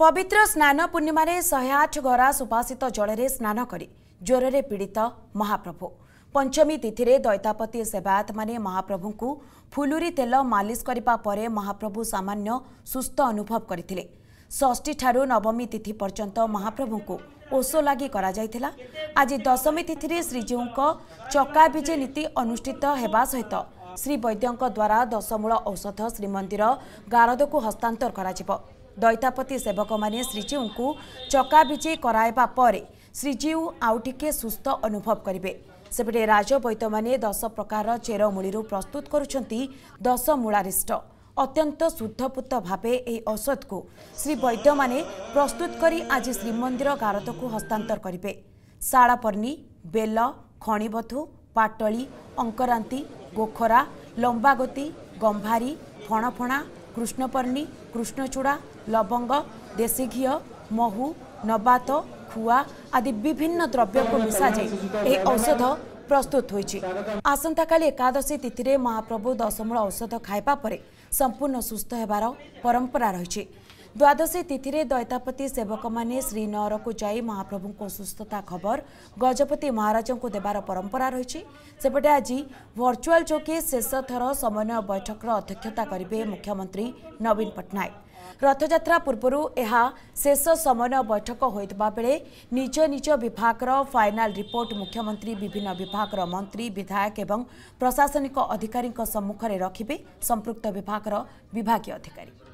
ପବିତ୍ର ସ୍ନାନ ପୂର୍ଣ୍ଣିମାରେ ଶହେ ଆଠ ଗରା ସୁପାସିତ ଜଳରେ ସ୍ନାନ କରି ଜ୍ୱରରେ ପୀଡ଼ିତ ମହାପ୍ରଭୁ ପଞ୍ଚମୀ ତିଥିରେ ଦୈତାପତି ସେବାୟତମାନେ ମହାପ୍ରଭୁଙ୍କୁ ଫୁଲୁରୀ ତେଲ ମାଲିସ୍ କରିବା ପରେ ମହାପ୍ରଭୁ ସାମାନ୍ୟ ସୁସ୍ଥ ଅନୁଭବ କରିଥିଲେ ଷଷ୍ଠୀଠାରୁ ନବମୀ ତିଥି ପର୍ଯ୍ୟନ୍ତ ମହାପ୍ରଭୁଙ୍କୁ ଓଷ ଲାଗି କରାଯାଇଥିଲା ଆଜି ଦଶମୀ ତିଥିରେ ଶ୍ରୀଜୀଉଙ୍କ ଚକାବିଜେ ନୀତି ଅନୁଷ୍ଠିତ ହେବା ସହିତ ଶ୍ରୀ ବୈଦ୍ୟଙ୍କ ଦ୍ୱାରା ଦଶମୂଳ ଔଷଧ ଶ୍ରୀମନ୍ଦିର ଗାରଦକୁ ହସ୍ତାନ୍ତର କରାଯିବ ଦୈତାପତି ସେବକମାନେ ଶ୍ରୀଜୀଉଙ୍କୁ ଚକାବିଜେ କରାଇବା ପରେ ଶ୍ରୀଜୀଉ ଆଉ ଟିକେ ସୁସ୍ଥ ଅନୁଭବ କରିବେ ସେପଟେ ରାଜବୈତମାନେ ଦଶ ପ୍ରକାର ଚେରମୂଳିରୁ ପ୍ରସ୍ତୁତ କରୁଛନ୍ତି ଦଶମୂଳାରିଷ୍ଟ ଅତ୍ୟନ୍ତ ଶୁଦ୍ଧପୂତ ଭାବେ ଏହି ଔଷଧକୁ ଶ୍ରୀ ବୈଦ୍ୟମାନେ ପ୍ରସ୍ତୁତ କରି ଆଜି ଶ୍ରୀମନ୍ଦିର ଗାରଦକୁ ହସ୍ତାନ୍ତର କରିବେ ଶାଳପର୍ଣ୍ଣି ବେଲ ଖଣିବଧୂ ପାଟଳି ଅଙ୍କରାନ୍ତି ଗୋଖରା ଲମ୍ବାଗତି ଗମ୍ଭାରୀ ଫଣଫଣା କୃଷ୍ଣପର୍ଣ୍ଣି କୃଷ୍ଣଚୂଡ଼ା ଲବଙ୍ଗ ଦେଶୀ ଘିଅ ମହୁ ନବାତ ଖୁଆ ଆଦି ବିଭିନ୍ନ ଦ୍ରବ୍ୟକୁ ମିଶାଯାଇ ଏହି ଔଷଧ ପ୍ରସ୍ତୁତ ହୋଇଛି ଆସନ୍ତାକାଲି ଏକାଦଶୀ ତିଥିରେ ମହାପ୍ରଭୁ ଦଶମୂଳ ଔଷଧ ଖାଇବା ପରେ ସମ୍ପୂର୍ଣ୍ଣ ସୁସ୍ଥ ହେବାର ପରମ୍ପରା ରହିଛି द्वादशी तिथि दैतापति सेवक मैंने श्रीनर को जाई महाप्रभु को सुस्थता खबर गजपति महाराज को देवार परंपरा रही सेपटे आज भर्चुआल जोगे शेष थर समन्वय बैठक अध्यक्षता करेंगे मुख्यमंत्री नवीन पट्टनायक ରଥଯାତ୍ରା ପୂର୍ବରୁ ଏହା ଶେଷ ସମନ୍ୱୟ ବୈଠକ ହୋଇଥିବା ବେଳେ ନିଜ ନିଜ ବିଭାଗର ଫାଇନାଲ୍ ରିପୋର୍ଟ ମୁଖ୍ୟମନ୍ତ୍ରୀ ବିଭିନ୍ନ ବିଭାଗର ମନ୍ତ୍ରୀ ବିଧାୟକ ଏବଂ ପ୍ରଶାସନିକ ଅଧିକାରୀଙ୍କ ସମ୍ମୁଖରେ ରଖିବେ ସମ୍ପୃକ୍ତ ବିଭାଗର ବିଭାଗୀୟ ଅଧିକାରୀ